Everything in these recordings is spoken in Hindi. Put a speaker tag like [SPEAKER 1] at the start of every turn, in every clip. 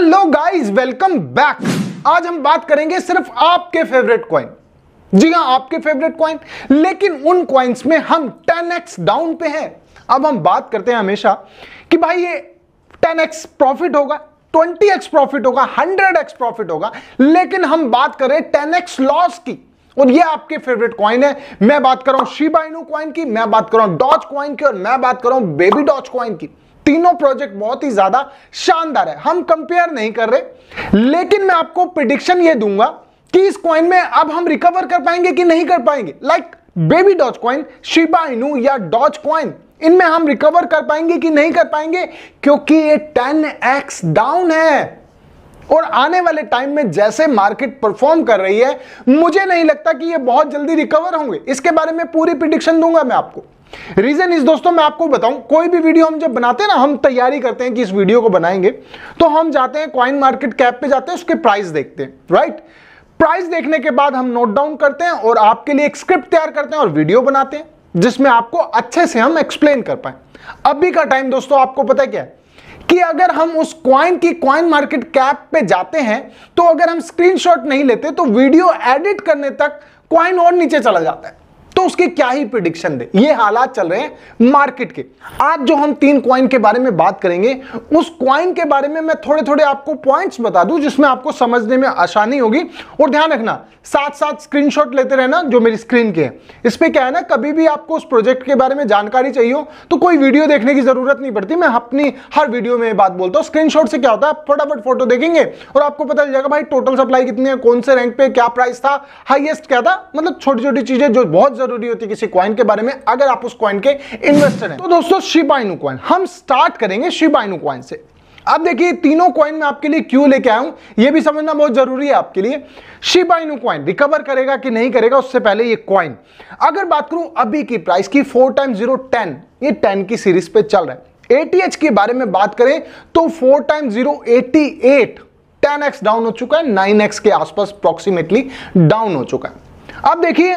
[SPEAKER 1] हेलो गाइस वेलकम बैक आज हम बात करेंगे सिर्फ आपके फेवरेट कॉइन जी हाँ आपके फेवरेट कॉइन लेकिन उन कॉइन्स में हम 10x डाउन पे हैं अब हम बात करते हैं हमेशा कि भाई ये 10x प्रॉफिट होगा 20x प्रॉफिट होगा 100x प्रॉफिट होगा लेकिन हम बात करें 10x लॉस की और ये आपके फेवरेट कॉइन है मैं बात कर रहा हूं शिबाइनू कॉइन की मैं बात कर रहा हूं डॉच कॉइन की और मैं बात कर रहा हूं बेबी डॉच कॉइन की तीनों प्रोजेक्ट बहुत ही ज्यादा शानदार है हम कंपेयर नहीं कर रहे लेकिन मैं आपको प्रिडिक्शन ये दूंगा कि इस कॉइन में अब हम रिकवर कर पाएंगे कि नहीं कर पाएंगे like baby doge coin Shiba Inu या डॉज कॉइन इनमें हम रिकवर कर पाएंगे कि नहीं कर पाएंगे क्योंकि ये 10x डाउन है और आने वाले टाइम में जैसे मार्केट परफॉर्म कर रही है मुझे नहीं लगता कि ये बहुत जल्दी रिकवर होंगे इसके बारे में पूरी प्रिडिक्शन दूंगा मैं आपको रीजन इस दोस्तों मैं आपको बताऊं कोई भी वीडियो हम जब बनाते हैं ना हम तैयारी करते हैं कि इस वीडियो को बनाएंगे तो हम जाते हैं क्वाइन मार्केट कैप पे जाते हैं उसके प्राइस देखते हैं राइट प्राइस देखने के बाद हम नोट डाउन करते हैं और आपके लिए एक स्क्रिप्ट तैयार करते हैं और वीडियो बनाते हैं जिसमें आपको अच्छे से हम एक्सप्लेन कर पाए अभी का टाइम दोस्तों आपको पता है क्या है कि अगर हम उस क्वाइन की क्वाइन मार्केट कैप पे जाते हैं तो अगर हम स्क्रीनशॉट नहीं लेते तो वीडियो एडिट करने तक क्वाइन और नीचे चला जाता है तो उसके क्या ही प्रिडिक्शन दे ये हालात चल रहे हैं मार्केट के आज जो हम तीन क्वाइन के बारे में बात करेंगे उस क्वाइन के बारे में मैं थोड़े थोड़े आपको पॉइंट्स बता दूं जिसमें आपको समझने में आसानी होगी और ध्यान रखना साथ साथ स्क्रीनशॉट लेते रहना जो मेरी स्क्रीन के हैं इस पर क्या है ना कभी भी आपको उस प्रोजेक्ट के बारे में जानकारी चाहिए हो तो कोई वीडियो देखने की जरूरत नहीं पड़ती मैं अपनी हर वीडियो में बात बोलता हूँ स्क्रीन से क्या होता है फटाफट फोटो देखेंगे और आपको पता चल जाएगा भाई टोटल सप्लाई कितनी है कौन से रैंक पे क्या प्राइस था हाइएस्ट क्या था मतलब छोटी छोटी चीजें जो बहुत जरूरी होती है किसी क्वाइन के बारे में अगर आप उस क्वाइन के इन्वेस्टर हैं तो दोस्तों शिबा क्वाइन हम स्टार्ट करेंगे शिबा क्वाइन से अब देखिए तीनों क्वाइन में आपके लिए क्यों लेके आया हूं यह भी समझना बहुत जरूरी है आपके लिए शिबा क्वाइन रिकवर करेगा कि नहीं करेगा उससे पहले ये क्वाइन अगर बात करूं अभी की प्राइस की फोर टाइम जीरो टेन ये टेन की सीरीज पे चल रहा है एटीएच के बारे में बात करें तो four time zero eighty eight ten X down हो चुका है नाइन एक्स के आसपास अप्रोक्सीमेटली डाउन हो चुका है अब देखिए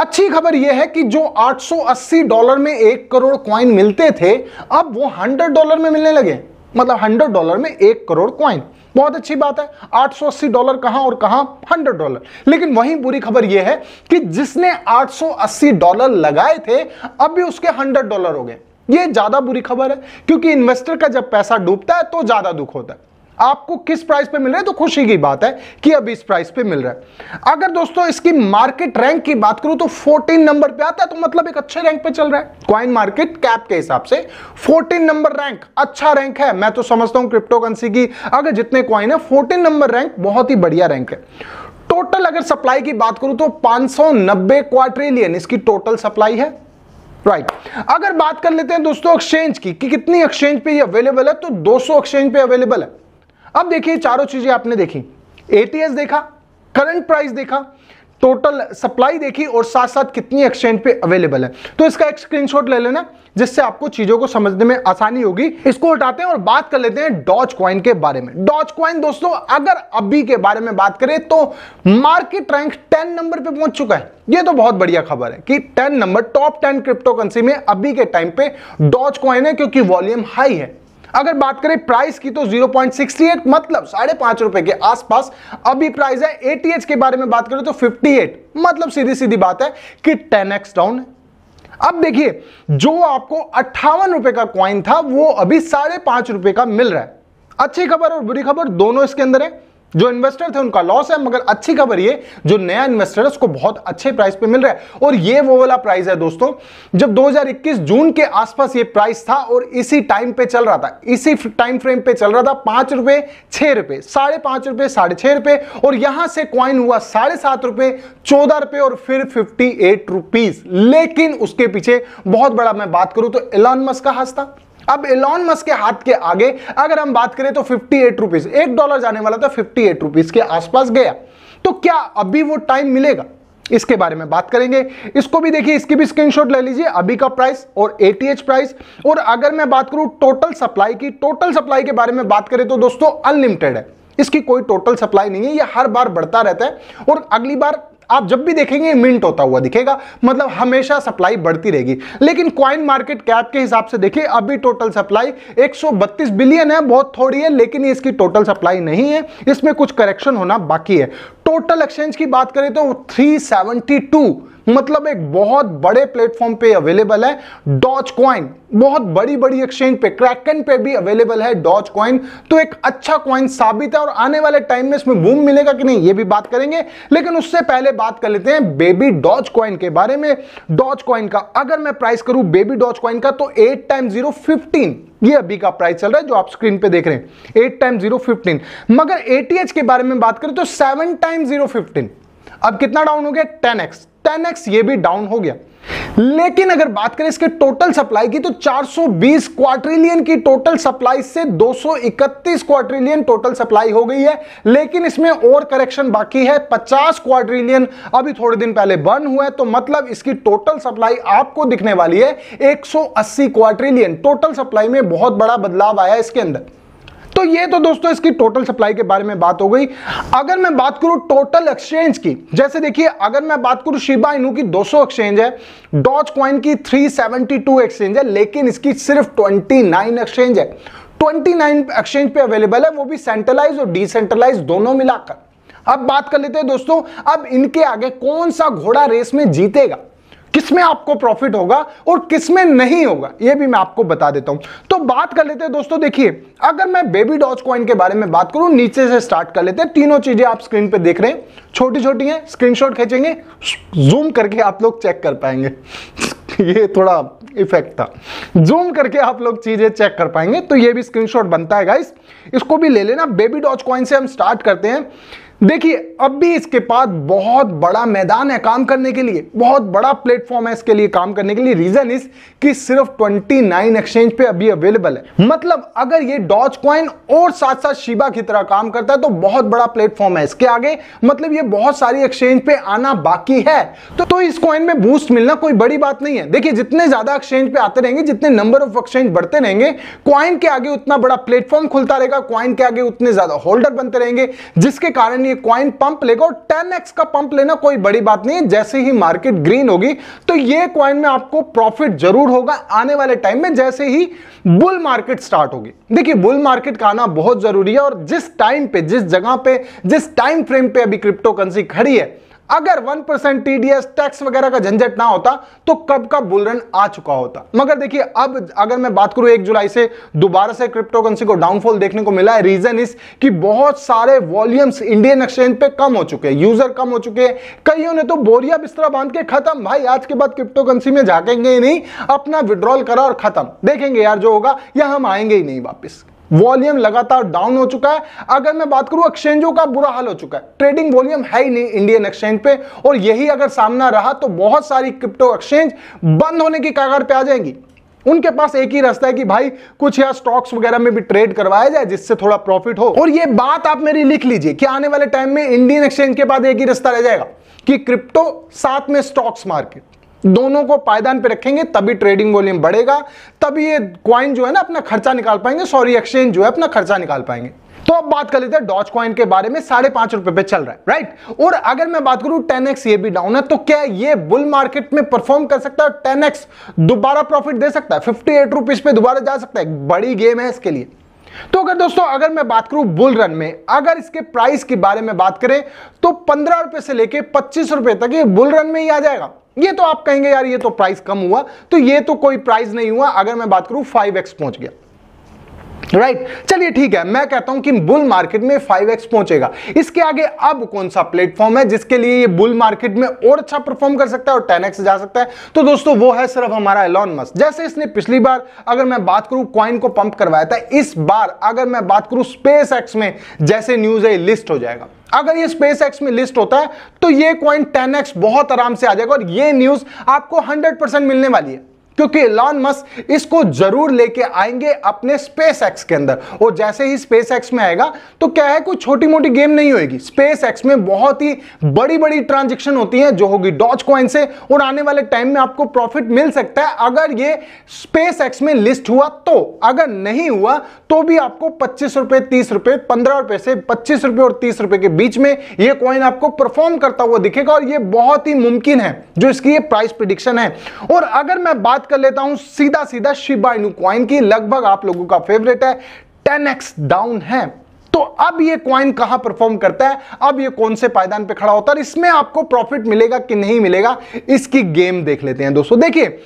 [SPEAKER 1] अच्छी खबर यह है कि जो 880 डॉलर में एक करोड़ क्वाइन मिलते थे अब वो 100 डॉलर में मिलने लगे मतलब 100 डॉलर में एक करोड़ क्वाइन बहुत अच्छी बात है 880 डॉलर कहां और कहां 100 डॉलर लेकिन वही बुरी खबर यह है कि जिसने 880 डॉलर लगाए थे अब भी उसके 100 डॉलर हो गए ये ज्यादा बुरी खबर है क्योंकि इन्वेस्टर का जब पैसा डूबता है तो ज्यादा दुख होता है आपको किस प्राइस पे मिल रहा है तो खुशी की बात है कि अब इस प्राइस पे मिल रहा है अगर दोस्तों इसकी मार्केट रैंक की बात करूं तो 14 नंबर पे आता है तो मतलब एक अच्छे रैंक पे चल रहा है क्वाइन मार्केट कैप के हिसाब से 14 नंबर रैंक अच्छा रैंक है मैं तो समझता हूं क्रिप्टो करेंसी की अगर जितने क्वाइन है फोर्टीन नंबर रैंक बहुत ही बढ़िया रैंक है टोटल अगर सप्लाई की बात करूं तो पांच सौ इसकी टोटल सप्लाई है राइट right. अगर बात कर लेते हैं दोस्तों एक्सचेंज की कि कितनी एक्सचेंज पे ये अवेलेबल है तो 200 एक्सचेंज पे अवेलेबल है अब देखिए चारों चीजें आपने देखी एटीएस देखा करंट प्राइस देखा टोटल सप्लाई देखी और साथ साथ कितनी एक्सचेंज पे अवेलेबल है तो इसका एक स्क्रीनशॉट ले लेना जिससे आपको चीजों को समझने में आसानी होगी इसको हटाते हैं और बात कर लेते हैं डॉज क्वाइन के बारे में डॉज क्वाइन दोस्तों अगर अभी के बारे में बात करें तो मार्केट रैंक 10 नंबर पे पहुंच चुका है ये तो बहुत बढ़िया खबर है कि 10 नंबर टॉप 10 क्रिप्टोकरेंसी में अभी के टाइम पे डॉज क्वाइन है क्योंकि वॉल्यूम हाई है अगर बात करें प्राइस की तो 0.68 मतलब साढ़े पांच रुपए के आसपास अभी प्राइस है एटीएच के बारे में बात करें तो 58 मतलब सीधी सीधी बात है कि 10x डाउन अब देखिए जो आपको अट्ठावन रुपए का कॉइन था वो अभी साढ़े पांच रुपए का मिल रहा है अच्छी खबर और बुरी खबर दोनों इसके अंदर है जो इन्वेस्टर थे उनका लॉस है मगर अच्छी खबर ये जो नया इन्वेस्टर है उसको बहुत अच्छे प्राइस पे मिल रहा है और ये वो वाला प्राइस है दोस्तों जब 2021 जून के आसपास ये प्राइस था और इसी टाइम पे चल रहा था इसी टाइम फ्रेम पे चल रहा था पांच रुपए छह रुपए साढ़े पांच रुपए साढ़े छह रुपए और यहां से क्वाइन हुआ साढ़े सात रुपए चौदह रुपए और फिर फिफ्टी एट रुपीज लेकिन उसके पीछे बहुत बड़ा मैं बात करूं तो एलॉन मस्क का हंसता अब एलॉन मस्क के हाथ के आगे अगर हम बात करें तो फिफ्टी एट रुपीज एक डॉलर जाने वाला था फिफ्टी एट रुपीज के आसपास गया तो क्या अभी वो टाइम मिलेगा इसके बारे में बात करेंगे इसको भी देखिए इसकी भी स्क्रीनशॉट ले लीजिए अभी का प्राइस और एटीएच प्राइस और अगर मैं बात करूं टोटल सप्लाई की टोटल सप्लाई के बारे में बात करें तो दोस्तों अनलिमिटेड है इसकी कोई टोटल सप्लाई नहीं है ये हर बार बढ़ता रहता है और अगली बार आप जब भी देखेंगे मिंट होता हुआ दिखेगा मतलब हमेशा सप्लाई बढ़ती रहेगी लेकिन क्वाइन मार्केट कैप के हिसाब से देखिए अभी टोटल सप्लाई 132 बिलियन है बहुत थोड़ी है लेकिन इसकी टोटल सप्लाई नहीं है इसमें कुछ करेक्शन होना बाकी है टोटल एक्सचेंज की बात करें तो 372 मतलब एक बहुत बड़े प्लेटफॉर्म पे अवेलेबल है डॉच क्वाइन बहुत बड़ी बड़ी एक्सचेंज पे क्रैकन पे भी अवेलेबल है डॉच क्वाइन तो एक अच्छा क्वाइन साबित है और आने वाले टाइम में इसमें बूम मिलेगा कि नहीं ये भी बात करेंगे लेकिन उससे पहले बात कर लेते हैं बेबी डॉच क्वाइन के बारे में डॉच क्वाइन का अगर मैं प्राइस करूं बेबी डॉच कॉइन का तो एट टाइम जीरो फिफ्टीन ये अभी का प्राइस चल रहा है जो आप स्क्रीन पे देख रहे हैं एट टाइम जीरो फिफ्टीन मगर एटीएच के बारे में बात करें तो सेवन टाइम जीरो फिफ्टीन अब कितना डाउन हो गया टेन एक्स टेन एक्स ये भी डाउन हो गया लेकिन अगर बात करें इसके टोटल सप्लाई की तो 420 क्वाट्रिलियन की टोटल सप्लाई से 231 क्वाट्रिलियन टोटल सप्लाई हो गई है लेकिन इसमें और करेक्शन बाकी है 50 क्वाट्रिलियन अभी थोड़े दिन पहले बर्न हुआ है तो मतलब इसकी टोटल सप्लाई आपको दिखने वाली है 180 क्वाट्रिलियन टोटल सप्लाई में बहुत बड़ा बदलाव आया इसके अंदर मतलब ये तो दोस्तों इसकी टोटल सप्लाई के बारे में बात हो गई अगर मैं बात करूं टोटल एक्सचेंज की जैसे देखिए अगर मैं बात करूं शिबा इनू की 200 एक्सचेंज है डॉच क्वाइन की 372 एक्सचेंज है लेकिन इसकी सिर्फ 29 एक्सचेंज है 29 एक्सचेंज पे अवेलेबल है वो भी सेंट्रलाइज और डिसेंट्रलाइज दोनों मिलाकर अब बात कर लेते हैं दोस्तों अब इनके आगे कौन सा घोड़ा रेस में जीतेगा किस में आपको प्रॉफिट होगा और किस में नहीं होगा ये भी मैं आपको बता देता हूं तो बात कर लेते हैं दोस्तों देखिए अगर मैं बेबी डॉज कॉइन के बारे में बात करूं नीचे से स्टार्ट कर लेते हैं तीनों चीजें आप स्क्रीन पे देख रहे हैं छोटी छोटी हैं स्क्रीनशॉट खींचेंगे जूम करके आप लोग चेक कर पाएंगे ये थोड़ा इफेक्ट था जूम करके आप लोग चीजें चेक कर पाएंगे तो ये भी स्क्रीनशॉट बनता है गाइस इसको भी ले लेना बेबी डॉज कॉइन से हम स्टार्ट करते हैं देखिए अब भी इसके पास बहुत बड़ा मैदान है काम करने के लिए बहुत बड़ा प्लेटफॉर्म है इसके लिए काम करने के लिए रीजन इस कि सिर्फ 29 एक्सचेंज पे अभी अवेलेबल है मतलब अगर ये डॉज कॉइन और साथ साथ शिबा की तरह काम करता है तो बहुत बड़ा प्लेटफॉर्म है इसके आगे मतलब ये बहुत सारी एक्सचेंज पे आना बाकी है तो, तो इस क्वाइन में बूस्ट मिलना कोई बड़ी बात नहीं है देखिए जितने ज्यादा एक्सचेंज पे आते रहेंगे जितने नंबर ऑफ एक्सचेंज बढ़ते रहेंगे क्वाइन के आगे उतना बड़ा प्लेटफॉर्म खुलता रहेगा क्वाइन के आगे उतने ज्यादा होल्डर बनते रहेंगे जिसके कारण ये क्वाइन पंप लेगा टेन एक्स का पंप लेना कोई बड़ी बात नहीं है जैसे ही मार्केट ग्रीन होगी तो ये क्वाइन में आपको प्रॉफिट जरूर होगा आने वाले टाइम में जैसे ही बुल मार्केट स्टार्ट होगी देखिए बुल मार्केट का आना बहुत जरूरी है और जिस टाइम पे जिस जगह पे जिस टाइम फ्रेम पे अभी क्रिप्टो करेंसी खड़ी है अगर वन परसेंट टीडीएस टैक्स वगैरह का झंझट ना होता तो कब का बुलरन आ चुका होता मगर देखिए अब अगर मैं बात करूं एक जुलाई से दोबारा से क्रिप्टो करेंसी को डाउनफॉल देखने को मिला है रीजन इस कि बहुत सारे वॉल्यूम्स इंडियन एक्सचेंज पे कम हो चुके हैं यूजर कम हो चुके हैं कईयों ने तो बोरिया बिस्तरा बांध के खत्म भाई आज के बाद क्रिप्टो करेंसी में झाकेंगे ही नहीं अपना विड्रॉल करा और खत्म देखेंगे यार जो होगा या हम आएंगे ही नहीं वापिस वॉल्यूम लगातार डाउन हो चुका है अगर मैं बात करूं एक्सचेंजों का बुरा हाल हो चुका है ट्रेडिंग वॉल्यूम है ही नहीं इंडियन एक्सचेंज पे और यही अगर सामना रहा तो बहुत सारी क्रिप्टो एक्सचेंज बंद होने की कागार पे आ जाएंगी उनके पास एक ही रास्ता है कि भाई कुछ या स्टॉक्स वगैरह में भी ट्रेड करवाया जाए जिससे थोड़ा प्रॉफिट हो और ये बात आप मेरी लिख लीजिए कि आने वाले टाइम में इंडियन एक्सचेंज के बाद एक ही रास्ता रह जाएगा कि क्रिप्टो साथ में स्टॉक्स मार्केट दोनों को पायदान पे रखेंगे तभी ट्रेडिंग वॉल्यूम बढ़ेगा तभी ये क्वाइन जो है ना अपना खर्चा निकाल पाएंगे सॉरी एक्सचेंज जो है अपना खर्चा निकाल पाएंगे तो अब बात कर लेते हैं डॉच क्वाइन के बारे में साढ़े पांच रुपए पे चल रहा है राइट और अगर मैं बात करूं एक्स ये भी डाउन है तो क्या ये बुल मार्केट में परफॉर्म कर सकता है टेन एक्स दोबारा प्रॉफिट दे सकता है फिफ्टी एट रुपीज पे दोबारा जा सकता है बड़ी गेम है इसके लिए तो अगर दोस्तों अगर मैं बात करूं बुल रन में अगर इसके प्राइस के बारे में बात करें तो पंद्रह रुपए से लेके पच्चीस रुपए तक ये बुल रन में ही आ जाएगा ये तो आप कहेंगे यार ये तो प्राइस कम हुआ तो ये तो कोई प्राइस नहीं हुआ अगर मैं बात करूं फाइव एक्स पहुंच गया राइट right. चलिए ठीक है मैं कहता हूं कि बुल मार्केट में 5x पहुंचेगा इसके आगे अब कौन सा प्लेटफॉर्म है जिसके लिए ये बुल मार्केट में और अच्छा परफॉर्म कर सकता है और 10x जा सकता है तो दोस्तों वो है सिर्फ हमारा एलॉन मस्क जैसे इसने पिछली बार अगर मैं बात करूं क्वाइन को पंप करवाया था इस बार अगर मैं बात करूं स्पेस एक्स में जैसे न्यूज है लिस्ट हो जाएगा अगर ये स्पेस एक्स में लिस्ट होता है तो ये क्वाइन टेन बहुत आराम से आ जाएगा और ये न्यूज आपको हंड्रेड मिलने वाली है क्योंकि इलॉन मस्क इसको जरूर लेके आएंगे अपने स्पेस एक्स के अंदर और जैसे ही स्पेस एक्स में आएगा तो क्या है कोई छोटी मोटी गेम नहीं होगी स्पेस एक्स में बहुत ही बड़ी बड़ी ट्रांजेक्शन होती है जो होगी डॉच कॉइन से और आने वाले टाइम में आपको प्रॉफिट मिल सकता है अगर ये स्पेस एक्स में लिस्ट हुआ तो अगर नहीं हुआ तो भी आपको पच्चीस रुपए तीस रुपए पंद्रह रुपए से पच्चीस रुपए और तीस रुपए के बीच में ये कॉइन आपको परफॉर्म करता हुआ दिखेगा और ये बहुत ही मुमकिन है जो इसकी ये प्राइस प्रिडिक्शन है और अगर मैं बात कर लेता हूं सीधा सीधा शिबा इनु क्वाइन की लगभग आप लोगों का फेवरेट है 10x डाउन है तो अब ये क्वाइन कहां परफॉर्म करता है अब ये कौन से पायदान पे खड़ा होता है इसमें आपको प्रॉफिट मिलेगा कि नहीं मिलेगा इसकी गेम देख लेते हैं दोस्तों देखिए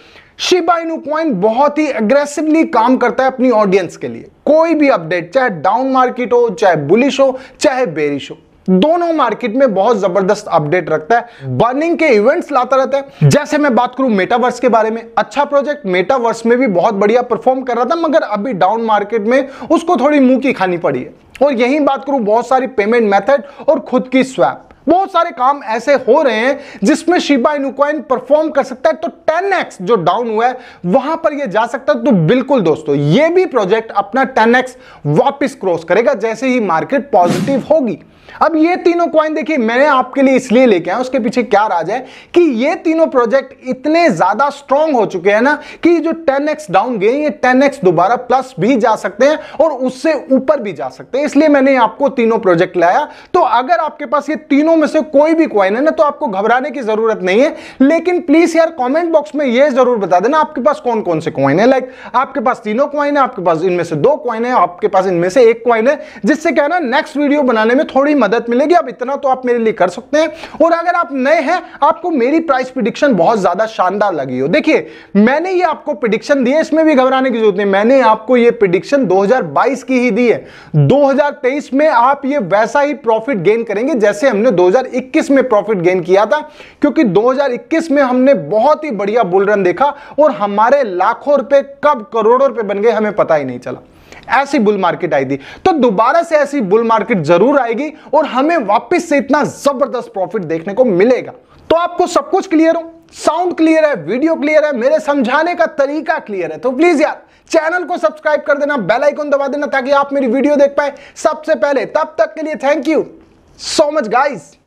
[SPEAKER 1] शिबा इनु क्वाइन बहुत ही अग्रेसिवली काम करता है अपनी ऑडियंस के लिए कोई भी अपडेट चाहे डाउन मार्केट हो चाहे बुलिश हो चाहे बेरिश हो दोनों मार्केट में बहुत जबरदस्त अपडेट रखता है बर्निंग के इवेंट्स लाता रहता है जैसे मैं बात करूं मेटावर्स के बारे में अच्छा प्रोजेक्ट मेटावर्स में भी बहुत बढ़िया परफॉर्म कर रहा था मगर अभी डाउन मार्केट में उसको थोड़ी मुंह की खानी पड़ी है और यही बात करूं बहुत सारी पेमेंट मेथड और खुद की स्वैप बहुत सारे काम ऐसे हो रहे हैं जिसमें शिबा इनुकॉइन परफॉर्म कर सकता है तो 10x जो डाउन हुआ है वहां पर ये जा सकता है तो बिल्कुल दोस्तों ये भी प्रोजेक्ट अपना 10x वापस क्रॉस करेगा जैसे ही मार्केट पॉजिटिव होगी अब ये तीनों क्वाइन देखिए मैंने आपके लिए इसलिए लेके आया उसके पीछे क्या राज है कि ये तीनों प्रोजेक्ट इतने ज्यादा स्ट्रांग हो चुके हैं ना कि जो 10x डाउन गए ये 10x दोबारा प्लस भी जा सकते हैं और उससे ऊपर भी जा सकते हैं इसलिए मैंने आपको तीनों प्रोजेक्ट लाया तो अगर आपके पास ये तीनों में से कोई भी क्वाइन है ना तो आपको घबराने की जरूरत नहीं है लेकिन प्लीज यार कॉमेंट बॉक्स में यह जरूर बता देना आपके पास कौन कौन से क्वाइन है लाइक आपके पास तीनों क्वाइन है आपके पास इनमें से दो क्वाइन है आपके पास इनमें से एक क्वाइन है जिससे क्या ना नेक्स्ट वीडियो बनाने में थोड़ी मदद मिलेगी अब इतना तो आप मेरे लिए कर सकते हैं और अगर आप नए हैं आपको मेरी प्राइस प्रिडिक्शन बहुत ज्यादा शानदार लगी हो देखिए मैंने ये आपको प्रिडिक्शन दी है इसमें भी घबराने की जरूरत नहीं मैंने आपको ये प्रिडिक्शन 2022 की ही दी है 2023 में आप ये वैसा ही प्रॉफिट गेन करेंगे जैसे हमने 2021 में प्रॉफिट गेन किया था क्योंकि 2021 में हमने बहुत ही बढ़िया बुलरन देखा और हमारे लाखों रुपए कब करोड़ों रुपए बन गए हमें पता ही नहीं चला ऐसी बुल मार्केट आई थी तो दोबारा से ऐसी बुल मार्केट जरूर आएगी और हमें वापस से इतना जबरदस्त प्रॉफिट देखने को मिलेगा तो आपको सब कुछ क्लियर हो साउंड क्लियर है वीडियो क्लियर है मेरे समझाने का तरीका क्लियर है तो प्लीज यार चैनल को सब्सक्राइब कर देना बेल आइकन दबा देना ताकि आप मेरी वीडियो देख पाए सबसे पहले तब तक के लिए thank you so much guys